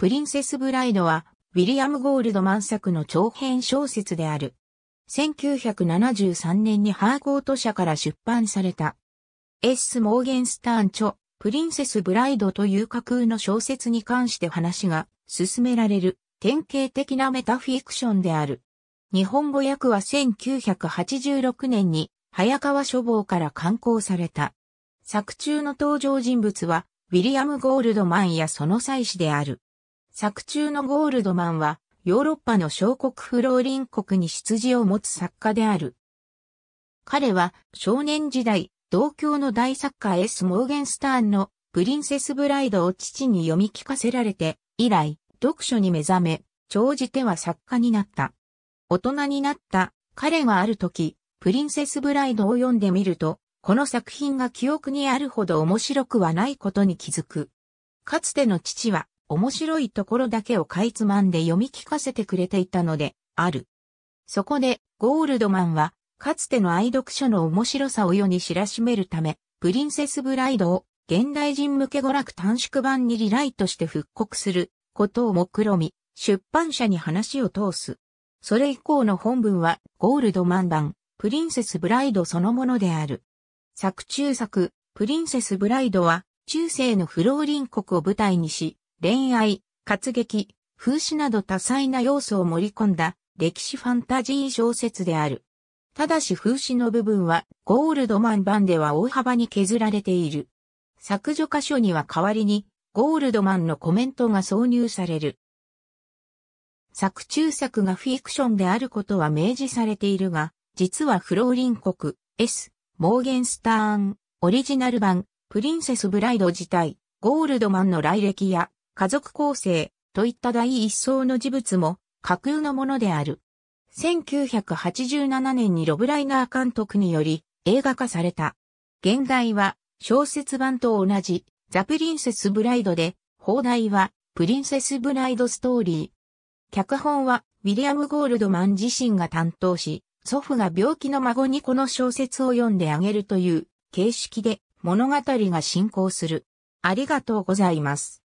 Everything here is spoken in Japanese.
プリンセス・ブライドは、ウィリアム・ゴールドマン作の長編小説である。1973年にハーコート社から出版された。エッス・モーゲンスターン著、プリンセス・ブライドという架空の小説に関して話が進められる典型的なメタフィクションである。日本語訳は1986年に早川書房から刊行された。作中の登場人物は、ウィリアム・ゴールドマンやその妻子である。作中のゴールドマンは、ヨーロッパの小国フローリン国に出自を持つ作家である。彼は少年時代、同郷の大作家 S. モーゲンスターンのプリンセスブライドを父に読み聞かせられて、以来、読書に目覚め、長じては作家になった。大人になった彼はある時、プリンセスブライドを読んでみると、この作品が記憶にあるほど面白くはないことに気づく。かつての父は面白いところだけをかいつまんで読み聞かせてくれていたので、ある。そこで、ゴールドマンは、かつての愛読書の面白さを世に知らしめるため、プリンセスブライドを現代人向け娯楽短縮版にリライトして復刻することを目論み、出版社に話を通す。それ以降の本文はゴールドマン版、プリンセスブライドそのものである。作中作、プリンセスブライドは中世のフローリン国を舞台にし、恋愛、活劇、風刺など多彩な要素を盛り込んだ歴史ファンタジー小説である。ただし風刺の部分はゴールドマン版では大幅に削られている。削除箇所には代わりにゴールドマンのコメントが挿入される。作中作がフィクションであることは明示されているが、実はフローリン国 S、モーゲンスターン、オリジナル版、プリンセスブライド自体、ゴールドマンの来歴や家族構成といった第一層の事物も架空のものである。1987年にロブライナー監督により映画化された。現代は小説版と同じザ・プリンセス・ブライドで、放題はプリンセス・ブライド・ストーリー。脚本はウィリアム・ゴールドマン自身が担当し、祖父が病気の孫にこの小説を読んであげるという形式で物語が進行する。ありがとうございます。